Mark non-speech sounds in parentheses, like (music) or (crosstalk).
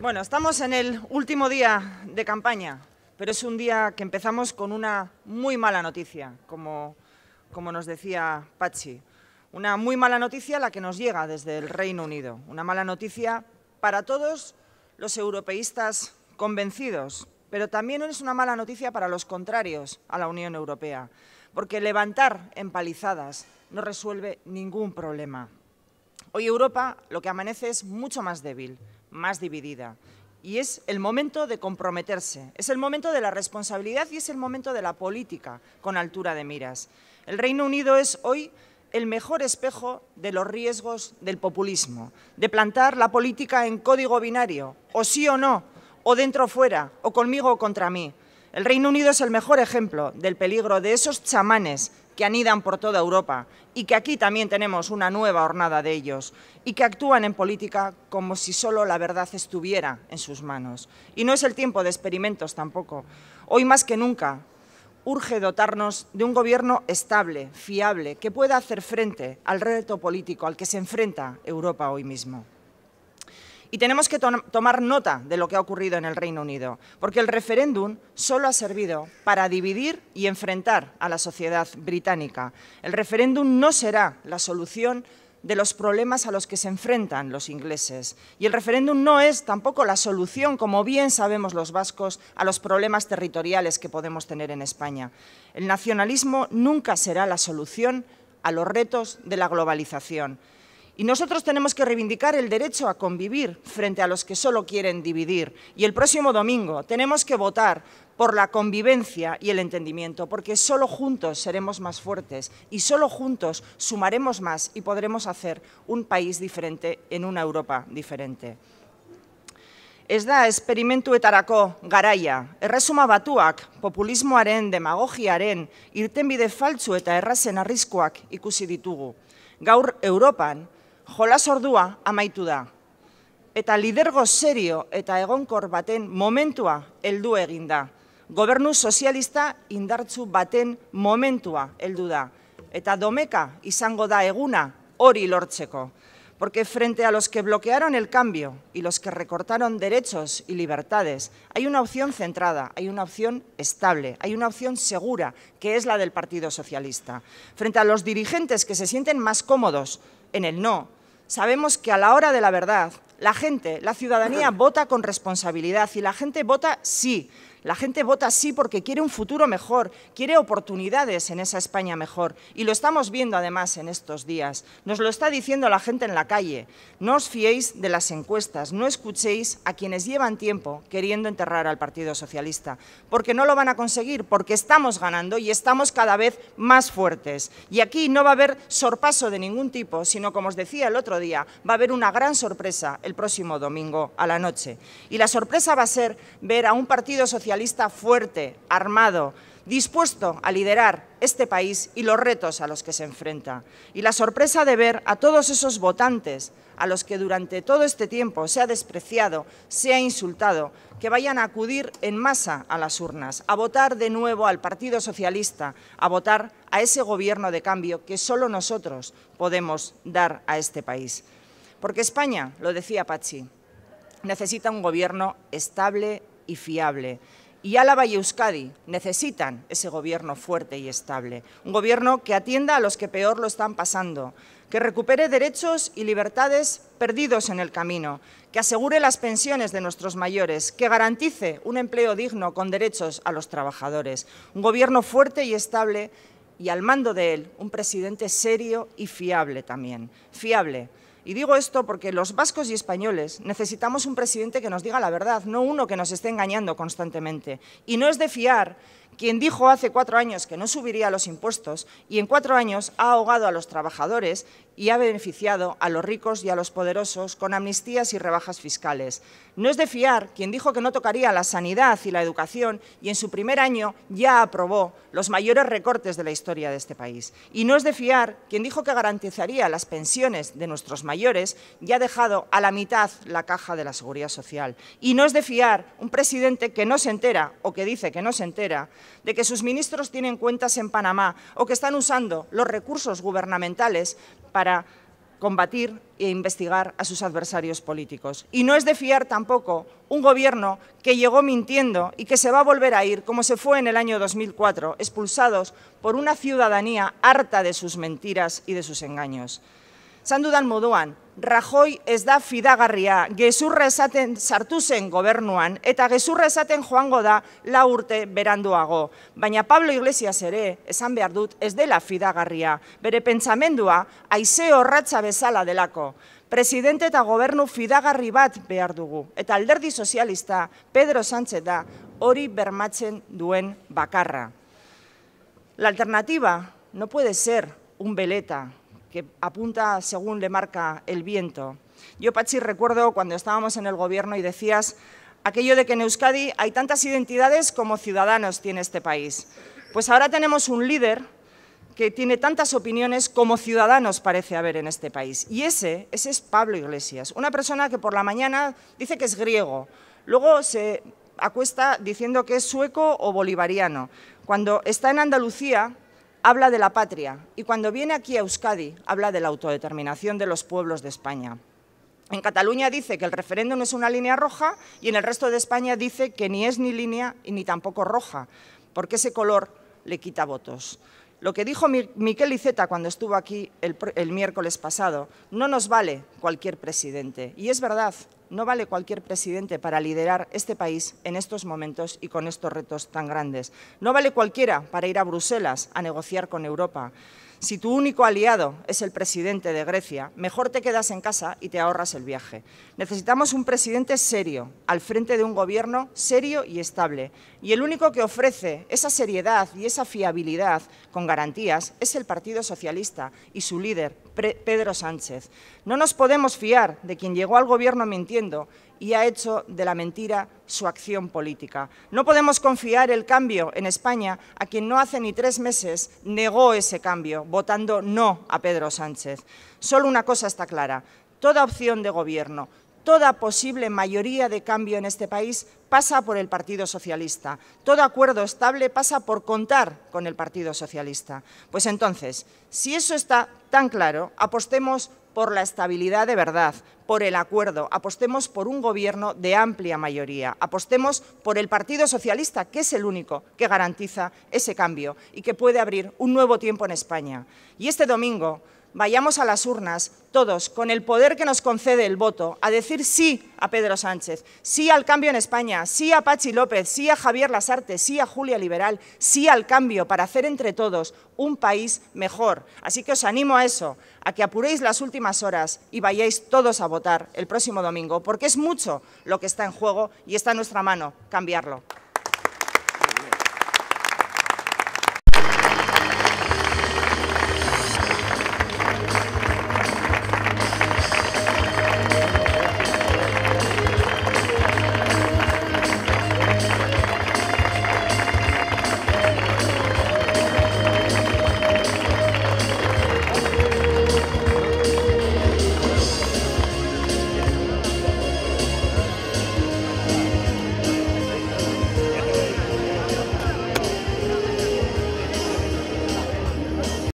Bueno, estamos en el último día de campaña, pero es un día que empezamos con una muy mala noticia, como, nos decía Pachi. Una muy mala noticia la que nos llega desde el Reino Unido. Una mala noticia para todos los europeístas convencidos, pero también es una mala noticia para los contrarios a la Unión Europea, porque levantar empalizadas no resuelve ningún problema. Hoy Europa lo que amanece es mucho más débil, más dividida. Y es el momento de comprometerse, es el momento de la responsabilidad y es el momento de la política con altura de miras. El Reino Unido es hoy el mejor espejo de los riesgos del populismo, de plantar la política en código binario, o sí o no, o dentro o fuera, o conmigo o contra mí. El Reino Unido es el mejor ejemplo del peligro de esos chamanes que anidan por toda Europa y que aquí también tenemos una nueva hornada de ellos y que actúan en política como si solo la verdad estuviera en sus manos. Y no es el tiempo de experimentos tampoco. Hoy más que nunca urge dotarnos de un gobierno estable, fiable, que pueda hacer frente al reto político al que se enfrenta Europa hoy mismo. Y tenemos que tomar nota de lo que ha ocurrido en el Reino Unido, porque el referéndum solo ha servido para dividir y enfrentar a la sociedad británica. El referéndum no será la solución de los problemas a los que se enfrentan los ingleses. Y el referéndum no es tampoco la solución, como bien sabemos los vascos, a los problemas territoriales que podemos tener en España. El nacionalismo nunca será la solución a los retos de la globalización. Y nosotros tenemos que reivindicar el derecho a convivir frente a los que solo quieren dividir. Y el próximo domingo tenemos que votar por la convivencia y el entendimiento, porque solo juntos seremos más fuertes y solo juntos sumaremos más y podremos hacer un país diferente en una Europa diferente. Es da esperimentuetarako garaia, erresuma batuak, populismoaren, demagogiaren, irtenbide faltzu eta errazen arriskuak ikusi ditugu. Gaur Europan, jolas ordua amaitu da. Eta lidergo serio eta egonkor baten momentua heldu egin da. Gobernu sozialista indartzu baten momentua heldu da. Eta domeka izango da eguna hori lortzeko. Porque frente a los que bloquearon el cambio y los que recortaron derechos y libertades, hay una opción centrada, hay una opción estable, hay una opción segura, que es la del Partido Socialista. Frente a los dirigentes que se sienten más cómodos en el no, Sabemos que a la hora de la verdad, la gente, la ciudadanía (clears throat) vota con responsabilidad y la gente vota sí la gente vota sí porque quiere un futuro mejor, quiere oportunidades en esa España mejor. Y lo estamos viendo además en estos días. Nos lo está diciendo la gente en la calle. No os fiéis de las encuestas, no escuchéis a quienes llevan tiempo queriendo enterrar al Partido Socialista, porque no lo van a conseguir, porque estamos ganando y estamos cada vez más fuertes. Y aquí no va a haber sorpaso de ningún tipo, sino como os decía el otro día, va a haber una gran sorpresa el próximo domingo a la noche. Y la sorpresa va a ser ver a un Partido Socialista socialista fuerte, armado, dispuesto a liderar este país y los retos a los que se enfrenta. Y la sorpresa de ver a todos esos votantes a los que durante todo este tiempo se ha despreciado, se ha insultado, que vayan a acudir en masa a las urnas, a votar de nuevo al Partido Socialista, a votar a ese gobierno de cambio que solo nosotros podemos dar a este país. Porque España, lo decía Pachi, necesita un gobierno estable y fiable, y Álava y Euskadi necesitan ese gobierno fuerte y estable, un gobierno que atienda a los que peor lo están pasando, que recupere derechos y libertades perdidos en el camino, que asegure las pensiones de nuestros mayores, que garantice un empleo digno con derechos a los trabajadores, un gobierno fuerte y estable y al mando de él un presidente serio y fiable también, fiable y digo esto porque los vascos y españoles necesitamos un presidente que nos diga la verdad, no uno que nos esté engañando constantemente. Y no es de fiar quien dijo hace cuatro años que no subiría los impuestos y en cuatro años ha ahogado a los trabajadores y ha beneficiado a los ricos y a los poderosos con amnistías y rebajas fiscales. No es de fiar quien dijo que no tocaría la sanidad y la educación y en su primer año ya aprobó los mayores recortes de la historia de este país. Y no es de fiar quien dijo que garantizaría las pensiones de nuestros mayores y ha dejado a la mitad la caja de la seguridad social. Y no es de fiar un presidente que no se entera o que dice que no se entera de que sus ministros tienen cuentas en Panamá o que están usando los recursos gubernamentales para combatir e investigar a sus adversarios políticos. Y no es de fiar tampoco un gobierno que llegó mintiendo y que se va a volver a ir, como se fue en el año 2004, expulsados por una ciudadanía harta de sus mentiras y de sus engaños. Zan dudan moduan, rajoi ez da fidagarria, gezurra esaten sartu zen gobernuan, eta gezurra esaten joango da la urte beranduago. Baina Pablo Iglesias ere, esan behar dut, ez dela fidagarria, bere pentsamendua aize horratza bezala delako. Presidente eta gobernu fidagarri bat behar dugu, eta alderdi sozialista Pedro Sánchez da hori bermatzen duen bakarra. La alternativa no puede ser un beleta, que apunta según le marca el viento. Yo, Pachi, recuerdo cuando estábamos en el Gobierno y decías aquello de que en Euskadi hay tantas identidades como ciudadanos tiene este país. Pues ahora tenemos un líder que tiene tantas opiniones como ciudadanos parece haber en este país. Y ese, ese es Pablo Iglesias, una persona que por la mañana dice que es griego, luego se acuesta diciendo que es sueco o bolivariano. Cuando está en Andalucía habla de la patria y cuando viene aquí a Euskadi habla de la autodeterminación de los pueblos de España. En Cataluña dice que el referéndum es una línea roja y en el resto de España dice que ni es ni línea ni tampoco roja, porque ese color le quita votos. Lo que dijo Miquel Iceta cuando estuvo aquí el, miércoles pasado, no nos vale cualquier presidente. Y es verdad, no vale cualquier presidente para liderar este país en estos momentos y con estos retos tan grandes. No vale cualquiera para ir a Bruselas a negociar con Europa. Si tu único aliado es el presidente de Grecia, mejor te quedas en casa y te ahorras el viaje. Necesitamos un presidente serio, al frente de un gobierno serio y estable. Y el único que ofrece esa seriedad y esa fiabilidad con garantías es el Partido Socialista y su líder, Pedro Sánchez. No nos podemos fiar de quien llegó al Gobierno mintiendo y ha hecho de la mentira su acción política. No podemos confiar el cambio en España a quien no hace ni tres meses negó ese cambio, votando no a Pedro Sánchez. Solo una cosa está clara, toda opción de Gobierno, Toda posible mayoría de cambio en este país pasa por el Partido Socialista. Todo acuerdo estable pasa por contar con el Partido Socialista. Pues entonces, si eso está tan claro, apostemos por la estabilidad de verdad, por el acuerdo, apostemos por un gobierno de amplia mayoría, apostemos por el Partido Socialista, que es el único que garantiza ese cambio y que puede abrir un nuevo tiempo en España. Y este domingo Vayamos a las urnas, todos, con el poder que nos concede el voto, a decir sí a Pedro Sánchez, sí al cambio en España, sí a Pachi López, sí a Javier Lasarte, sí a Julia Liberal, sí al cambio para hacer entre todos un país mejor. Así que os animo a eso, a que apuréis las últimas horas y vayáis todos a votar el próximo domingo, porque es mucho lo que está en juego y está en nuestra mano cambiarlo.